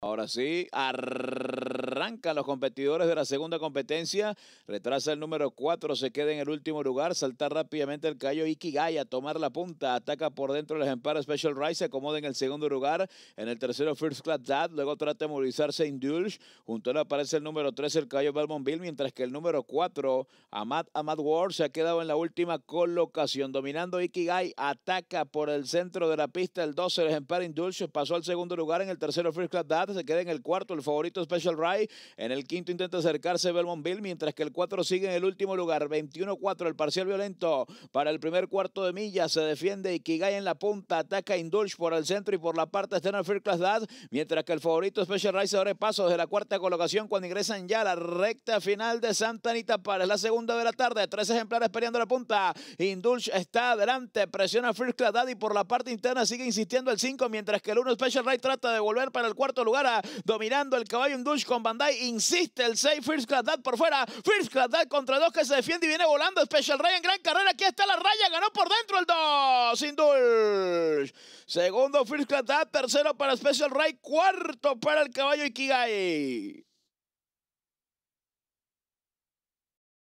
Ahora sí, ar a los competidores de la segunda competencia. Retrasa el número 4, se queda en el último lugar. Salta rápidamente el callo a tomar la punta. Ataca por dentro el ejemplar Special Rise, se acomoda en el segundo lugar. En el tercero, First Class Dad. Luego trata de movilizarse Indulge. Junto a él aparece el número 3, el callo Belmontville, mientras que el número 4, Amad Amad Ward, se ha quedado en la última colocación. Dominando Ikigai, ataca por el centro de la pista el 12, el ejemplar Indulge. Pasó al segundo lugar en el tercero, First Class Dad. Se queda en el cuarto, el favorito Special Ride. En el quinto intenta acercarse Belmontville, mientras que el 4 sigue en el último lugar. 21-4 el parcial violento para el primer cuarto de milla. Se defiende y Ikigai en la punta. Ataca Indulge por el centro y por la parte externa First Class Dad, mientras que el favorito Special Rise abre paso desde la cuarta colocación cuando ingresan ya la recta final de Santa Anita es La segunda de la tarde, tres ejemplares peleando la punta. Indulge está adelante, presiona First Class Dad y por la parte interna sigue insistiendo el cinco mientras que el uno Special Rise trata de volver para el cuarto lugar, ah, dominando el caballo Indulge con Bandai insiste el 6, First Class Dad por fuera, First Class Dad contra 2 que se defiende y viene volando, Special Ray en gran carrera, aquí está la raya, ganó por dentro el 2, Indulge. Segundo First Class Dad, tercero para Special Ray, cuarto para el caballo Ikigai.